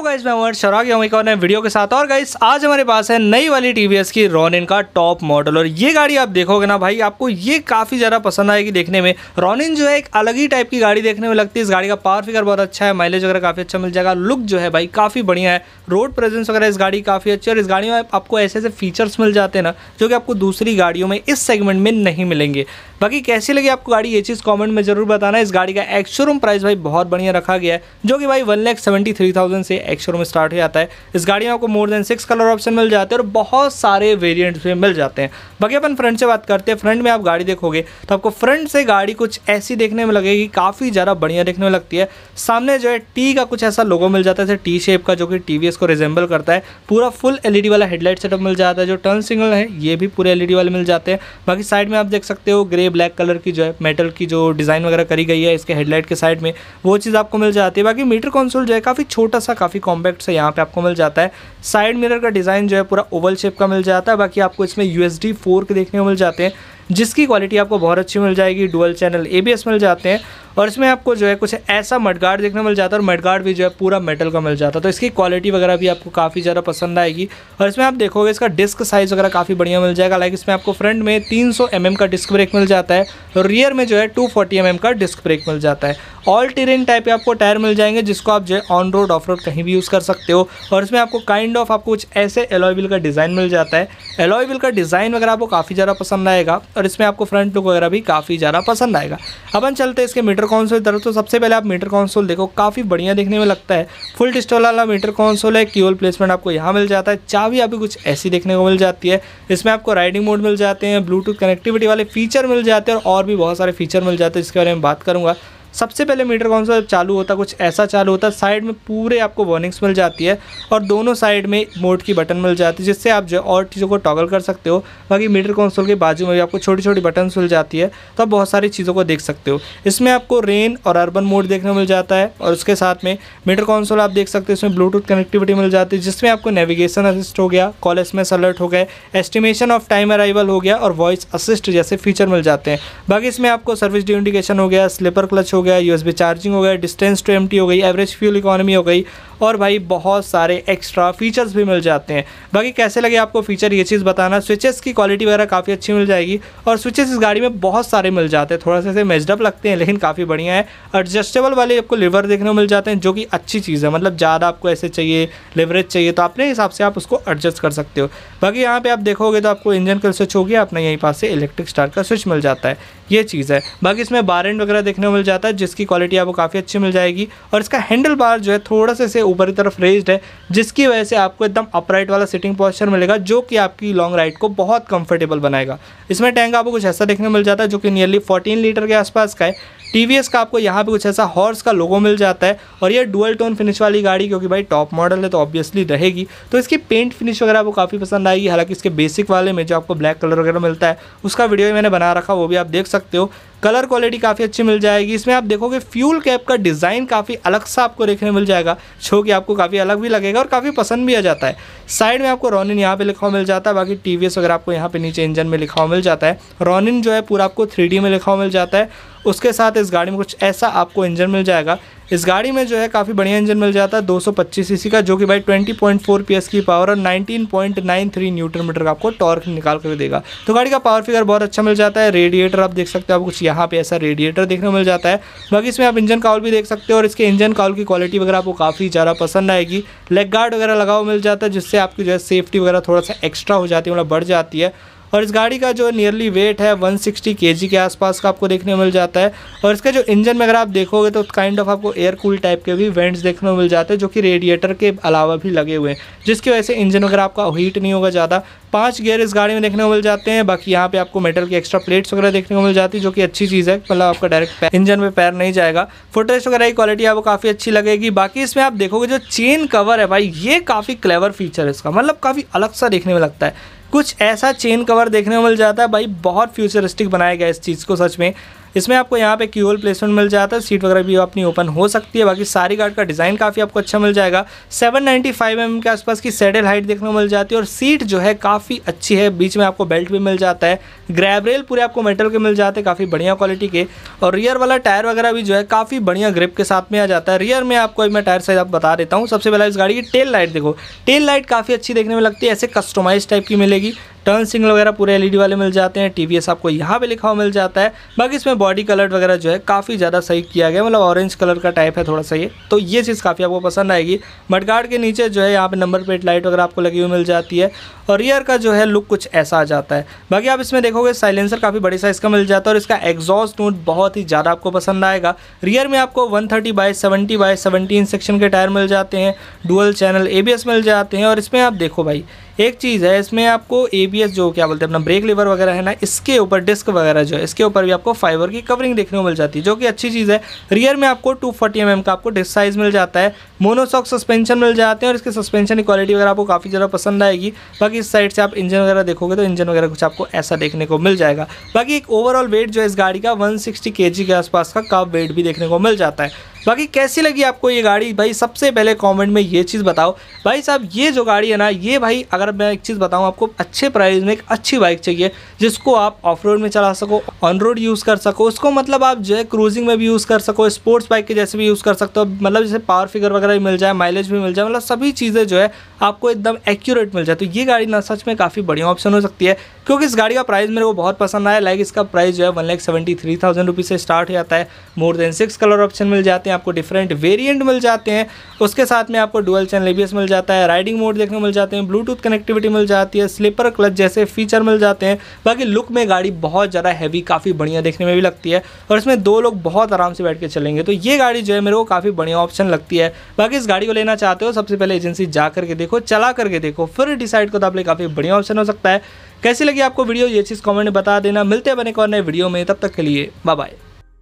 hello guys मैं अमर शराग गया एक और नए वीडियो के साथ और गाइस आज हमारे पास है नई वाली टीवीएस की रॉनिन का टॉप मॉडल और ये गाड़ी आप देखोगे ना भाई आपको ये काफ़ी ज़्यादा पसंद आएगी देखने में रॉनिन जो है एक अलग ही टाइप की गाड़ी देखने में लगती है इस गाड़ी का पावर फिगर बहुत अच्छा है माइलेज वगैरह काफ़ी अच्छा मिल जाएगा लुक जो है भाई काफ़ी बढ़िया है रोड प्रेजेंस वगैरह इस गाड़ी काफ़ी अच्छी और इस गाड़ी में आपको ऐसे ऐसे फीचर्स मिल जाते हैं ना जो कि आपको दूसरी गाड़ियों में इस सेगमेंट में नहीं मिलेंगे बाकी कैसी लगी आपको गाड़ी ये चीज़ कॉमेंट में ज़रूर बताना इस गाड़ी का एक्शोरूम प्राइस भाई बहुत बढ़िया रखा गया है जो कि भाई वन से एक शोरूम स्टार्ट हो जाता है इस गाड़ी में आपको more than six colour option मिल जाते हैं और बहुत सारे वेरियंट्स में मिल जाते हैं बाकी अपन फ्रंट से बात करते हैं फ्रंट में आप गाड़ी देखोगे तो आपको फ्रंट से गाड़ी कुछ ऐसी देखने में लगेगी काफ़ी ज़्यादा बढ़िया देखने में लगती है सामने जो है टी का कुछ ऐसा लोगो मिल जाता है टी शेप का जो कि टी को रिजेंबल करता है पूरा फुल एल वाला हेडलाइट सेटअप मिल जाता है जो टर्न सिग्नल है ये भी पूरे एल वाले मिल जाते हैं बाकी साइड में आप देख सकते हो ग्रे ब्लैक कलर की जो है मेटल की जो डिज़ाइन वगैरह करी गई है इसके हेडलाइट के साइड में वो चीज़ आपको मिल जाती है बाकी मीटर कंसोल जो है काफ़ी छोटा सा काफ़ी काफ़ी कॉम्पैक्ट से यहाँ पे आपको मिल जाता है साइड मिरर का डिज़ाइन जो है पूरा ओवल शेप का मिल जाता है बाकी आपको इसमें यू एस के देखने को मिल जाते हैं जिसकी क्वालिटी आपको बहुत अच्छी मिल जाएगी डुअल चैनल ए मिल जाते हैं और इसमें आपको जो है कुछ ऐसा मडगार्ड देखने मिल जाता है और मडगार्ड भी जो है पूरा मेटल का मिल जाता है तो इसकी क्वालिटी वगैरह भी आपको काफ़ी ज़्यादा पसंद आएगी और इसमें आप देखोगे इसका डिस्क साइज़ वगैरह काफ़ी बढ़िया मिल जाएगा लाइक इसमें आपको फ्रंट में तीन सौ mm का डिस्क ब्रेक मिल जाता है और रियर में जो है टू फोर्टी mm का डिस्क ब्रेक मिल जाता है ऑल टेरेन टाइप के आपको टायर मिल जाएंगे जिसको आप जो है ऑन रोड ऑफ रोड कहीं भी यूज़ कर सकते हो और इसमें आपको काइंड ऑफ आपको कुछ ऐसे एलॉयबिल का डिज़ाइन मिल जाता है एलॉयबिल का डिज़ाइन वगैरह आपको काफ़ी ज़्यादा पसंद आएगा और इसमें आपको फ्रंट लुक वगैरह भी काफ़ी ज़्यादा पसंद आएगा अपन चलते हैं इसके मीटर कौनसोल तरफ तो सबसे पहले आप मीटर कॉन्सोल देखो काफ़ी बढ़िया देखने में लगता है फुल डिस्टोल वाला मीटर कौनसोल है क्यूल प्लेसमेंट आपको यहाँ मिल जाता है चाबी अभी कुछ ऐसी देखने को मिल जाती है इसमें आपको राइडिंग मोड मिल जाते हैं ब्लूटूथ कनेक्टिविटी वाले फीचर मिल जाते हैं और, और भी बहुत सारे फीचर मिल जाते हैं जिसके बारे में बात करूँगा सबसे पहले मीटर कौन सा चालू होता कुछ ऐसा चालू होता साइड में पूरे आपको वार्निंग्स मिल जाती है और दोनों साइड में मोड की बटन मिल जाती है जिससे आप जो और चीज़ों को टॉगल कर सकते हो बाकी मीटर कौनसोल के बाजू में भी आपको छोटी छोटी बटन मिल जाती है तो आप बहुत सारी चीज़ों को देख सकते हो इसमें आपको रेन और अर्बन मोड देखने मिल जाता है और उसके साथ में मीटर कौनसोल आप देख सकते हो इसमें ब्लूटूथ कनेक्टिविटी मिल जाती है जिसमें आपको नेविगेशन असिस्ट हो गया कॉल एस अलर्ट हो गए एस्टिमेशन ऑफ टाइम अराइवल हो गया और वॉइस असिस्ट जैसे फीचर मिल जाते हैं बाकी इसमें आपको सर्विस डी हो गया स्लीपर क्लच हो हो गया यूएसबी चार्जिंग हो गया डिस्टेंस टू एम हो गई एवरेज फ्यूल इकोनॉमी हो गई और भाई बहुत सारे एक्स्ट्रा फीचर्स भी मिल जाते हैं बाकी कैसे लगे आपको फीचर ये चीज़ बताना स्विचेस की क्वालिटी वगैरह काफ़ी अच्छी मिल जाएगी और स्विचेस इस गाड़ी में बहुत सारे मिल जाते हैं थोड़ा सा मेजडअप लगते हैं लेकिन काफ़ी बढ़िया है एडजस्टेबल वाले आपको लिवर देखने को मिल जाते हैं जो कि अच्छी चीज़ है मतलब ज़्यादा आपको ऐसे चाहिए लिवरेज चाहिए तो अपने हिसाब से आप उसको एडजस्ट कर सकते हो बाकी यहाँ पर आप देखोगे तो आपको इंजन का स्विच हो गया अपने यहीं पास से इलेक्ट्रिक स्टार का स्विच मिल जाता है ये चीज़ है बाकी इसमें बार एंड वगैरह देखने को मिल जाता है जिसकी क्वालिटी आपको काफ़ी अच्छी मिल जाएगी और इसका हैंडल बार जो है थोड़ा सा इसे ऊपर की तरफ रेज्ड है जिसकी वजह से आपको एकदम अपराइट वाला सिटिंग पॉस्चर मिलेगा जो कि आपकी लॉन्ग राइड को बहुत कंफर्टेबल बनाएगा इसमें टैंक आपको कुछ ऐसा देखने मिल जाता है जो कि नियरली 14 लीटर के आसपास का है टी का आपको यहाँ पे कुछ ऐसा हॉर्स का लोगो मिल जाता है और ये डुअल टोन फिनिश वाली गाड़ी क्योंकि भाई टॉप मॉडल है तो ऑब्वियसली रहेगी तो इसकी पेंट फिनिश वगैरह आपको काफ़ी पसंद आएगी हालांकि इसके बेसिक वाले में जो आपको ब्लैक कलर वगैरह मिलता है उसका वीडियो मैंने बना रखा वो भी आप देख सकते हो कलर क्वालिटी काफ़ी अच्छी मिल जाएगी इसमें आप देखोगे फ्यूल कैप का डिज़ाइन काफ़ी अलग सा आपको देखने मिल जाएगा जो कि आपको काफ़ी अलग भी लगेगा और काफ़ी पसंद भी आ जाता है साइड में आपको रोनिन यहाँ पे लिखा हुआ मिल जाता है बाकी टी वगैरह आपको यहाँ पे नीचे इंजन में लिखा हुआ मिल जाता है रोनिन जो है पूरा आपको थ्री में लिखा हुआ मिल जाता है उसके साथ इस गाड़ी में कुछ ऐसा आपको इंजन मिल जाएगा इस गाड़ी में जो है काफ़ी बढ़िया इंजन मिल जाता है 225 सीसी का जो कि भाई 20.4 पॉइंट की पावर और 19.93 न्यूटन मीटर का आपको टॉर्क निकाल कर देगा तो गाड़ी का पावर फिगर बहुत अच्छा मिल जाता है रेडिएटर आप देख सकते हो आप कुछ यहाँ पे ऐसा रेडिएटर देखने को मिल जाता है बाकी इसमें आप इंजन काउल भी देख सकते हो और इसके इंजन काउल की क्वालिटी वगैरह आपको काफ़ी ज़्यादा पसंद आएगी लेग गार्ड वगैरह लगा हुआ मिल जाता है जिससे आपकी जो है सेफ्टी वगैरह थोड़ा सा एक्स्ट्रा हो जाती है मतलब बढ़ जाती है और इस गाड़ी का जो नियरली वेट है 160 सिक्सटी के आसपास का आपको देखने मिल जाता है और इसका जो इंजन में अगर आप देखोगे तो काइंड ऑफ आपको एयर कूल टाइप के भी वेंट्स देखने को मिल जाते हैं जो कि रेडिएटर के अलावा भी लगे हुए हैं जिसकी वजह से इंजन वगैरह आपका हीट नहीं होगा ज़्यादा पाँच गेयर इस गाड़ी में देखने को मिल जाते हैं बाकी यहाँ पे आपको मेटल की एक्स्ट्रा प्लेट्स वगैरह देखने को मिल जाती है जो कि अच्छी चीज़ है मतलब आपका डायरेक्ट इंजन में पैर नहीं जाएगा फुटरेस्ट वगैरह की क्वालिटी आपको काफ़ी अच्छी लगेगी बाकी इसमें आप देखोगे जो चेन कवर है भाई ये काफ़ी क्लेवर फीचर है इसका मतलब काफ़ी अलग सा देखने में लगता है कुछ ऐसा चेन कवर देखने को मिल जाता है भाई बहुत फ्यूचरिस्टिक बनाया गया इस चीज़ को सच में इसमें आपको यहाँ पे की होल प्लेसमेंट मिल जाता है सीट वगैरह भी अपनी ओपन हो सकती है बाकी सारी गाड़ी का डिज़ाइन काफ़ी आपको अच्छा मिल जाएगा सेवन नाइन्टी mm के आसपास की सेडल हाइट देखने को मिल जाती है और सीट जो है काफ़ी अच्छी है बीच में आपको बेल्ट भी मिल जाता है ग्रैब रेल पूरे आपको मेटल के मिल जाते हैं काफ़ी बढ़िया क्वालिटी के और रियर वाला टायर वगैरह भी जो है काफ़ी बढ़िया ग्रिप के साथ में आ जाता है रियर में आपको मैं टायर साइज आप बता देता हूँ सबसे पहले इस गाड़ी की टेल लाइट देखो टेल लाइट काफ़ी अच्छी देखने में लगती है ऐसे कस्टमाइज टाइप की मिलेगी टर्न सिंग वगैरह पूरे एलईडी वाले मिल जाते हैं टीवीएस आपको यहाँ पे लिखा हुआ मिल जाता है बाकी इसमें बॉडी कलर वगैरह जो है काफ़ी ज़्यादा सही किया गया मतलब ऑरेंज कलर का टाइप है थोड़ा सा ये तो ये चीज़ काफ़ी आपको पसंद आएगी मडगार्ड के नीचे जो है यहाँ पे नंबर प्लेट लाइट वगैरह आपको लगी हुई मिल जाती है और रियर का जो है लुक कुछ ऐसा आ जाता है बाकी आप इसमें देखोगे साइलेंसर काफ़ी बड़े साइज़ का मिल जाता है और इसका एग्जॉस्ट नोट बहुत ही ज़्यादा आपको पसंद आएगा रियर में आपको one thirty by seventy by seventeen section के टायर मिल जाते हैं डुअल चैनल ए मिल जाते हैं और इसमें आप देखो भाई एक चीज़ है इसमें आपको ए जो क्या बोलते हैं अपना ब्रेक लीवर वगैरह है ना इसके ऊपर डिस्क वगैरह जो है इसके ऊपर भी आपको फाइबर की कवरिंग देखने को मिल जाती है जो कि अच्छी चीज़ है रियर में आपको टू फोर्टी mm का आपको डिस्क साइज़ मिल जाता है मोनोसॉक सस्पेंशन मिल जाते हैं और इसके सस्पेंशन की क्वालिटी वगैरह आपको काफ़ी ज़्यादा पसंद आएगी बाकी इस साइड से आप इंजन वगैरह देखोगे तो इंजन वगैरह कुछ आपको ऐसा देखने को मिल जाएगा बाकी एक ओवरऑल वेट जो है इस गाड़ी का वन सिक्सटी के आसपास का काफ वेट भी देखने को मिल जाता है बाकी कैसी लगी आपको ये गाड़ी भाई सबसे पहले कमेंट में ये चीज़ बताओ भाई साहब ये जो गाड़ी है ना ये भाई अगर मैं एक चीज़ बताऊँ आपको अच्छे प्राइस में एक अच्छी बाइक चाहिए जिसको आप ऑफ रोड में चला सको ऑन रोड यूज़ कर सको उसको मतलब आप जो है क्रूजिंग में भी यूज़ कर सको स्पोर्ट्स बाइक के जैसे भी यूज़ कर सकते हो मतलब जैसे पावर फिगर वगैरह भी मिल जाए माइलेज भी मिल जाए मतलब सभी चीज़ें जो है आपको एकदम एक्यूरेट मिल जाए तो ये गाड़ी ना सच में काफ़ी बढ़िया ऑप्शन हो सकती है क्योंकि इस गाड़ी का प्राइस मेरे को बहुत पसंद आया लाइक इसका प्राइस जो है one lakh seventy three thousand rupees से स्टार्ट हो जाता है more than six colour option मिल जाते हैं हैं आपको डिफरेंट वेरिएंट मिल जाते हैं उसके साथ में आपको डुअल चैनल एबीएस मिल जाता है राइडिंग मोड देखने मिल जाते हैं ब्लूटूथ कनेक्टिविटी मिल जाती है स्लीपर क्लच जैसे फीचर मिल जाते हैं बाकी लुक में गाड़ी बहुत ज़्यादा हैवी काफ़ी बढ़िया देखने में भी लगती है और इसमें दो लोग बहुत आराम से बैठ के चलेंगे तो ये गाड़ी जो है मेरे को काफ़ी बढ़िया ऑप्शन लगती है बाकी इस गाड़ी को लेना चाहते हो सबसे पहले एजेंसी जा करके देखो चला करके देखो फिर डिसाइड करो तो आप काफ़ी बढ़िया ऑप्शन हो सकता है कैसी लगी आपको वीडियो ये चीज़ कमेंट में बता देना मिलते हैं बने और नए वीडियो में तब तक के लिए बाय बाय